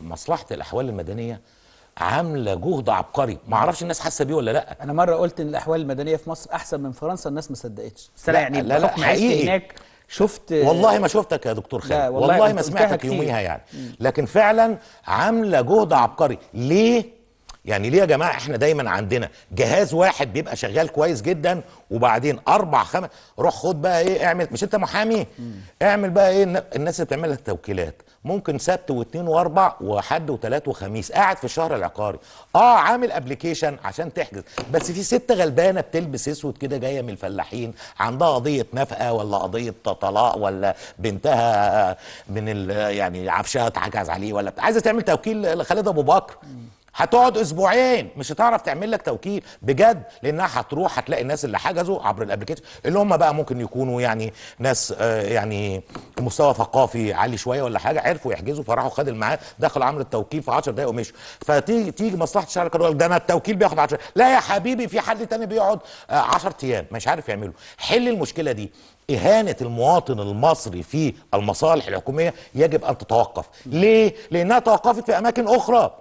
مصلحه الاحوال المدنيه عامله جهد عبقري ما اعرفش الناس حاسه بيه ولا لا انا مره قلت ان الاحوال المدنيه في مصر احسن من فرنسا الناس ما صدقتش بس انا يعني لا لا حقيقي هناك شفت والله ما شفتك يا دكتور خالد والله, والله ما سمعتك يوميها يعني لكن فعلا عامله جهد عبقري ليه يعني ليه يا جماعه احنا دايما عندنا جهاز واحد بيبقى شغال كويس جدا وبعدين اربع خمس روح خد بقى ايه اعمل مش انت محامي اعمل بقى ايه الناس اللي بتعملها التوكيلات ممكن سبت واثنين واربع وحد وثلاث وخميس قاعد في الشهر العقاري اه عامل ابلكيشن عشان تحجز بس في ست غلبانه بتلبس اسود كده جايه من الفلاحين عندها قضيه نفقه ولا قضيه طلاق ولا بنتها من يعني عفشها اتعجز عليه ولا عايزه تعمل توكيل لخالد ابو بكر هتقعد اسبوعين مش هتعرف تعمل لك توكيل بجد لانها هتروح هتلاقي الناس اللي حجزوا عبر الابلكيشن اللي هم بقى ممكن يكونوا يعني ناس آه، يعني مستوى ثقافي عالي شويه ولا حاجه عرفوا يحجزوا فراحوا خد الميعاد دخلوا عملوا التوكيل في 10 دقائق ومشوا فتيجي تيجي مصلحه الشركه تقول ده انا التوكيل بياخد 10 لا يا حبيبي في حد تاني بيقعد 10 آه، ايام مش عارف يعمله حل المشكله دي إهانة المواطن المصري في المصالح الحكومية يجب أن تتوقف ليه؟ لأنها توقفت في أماكن أخرى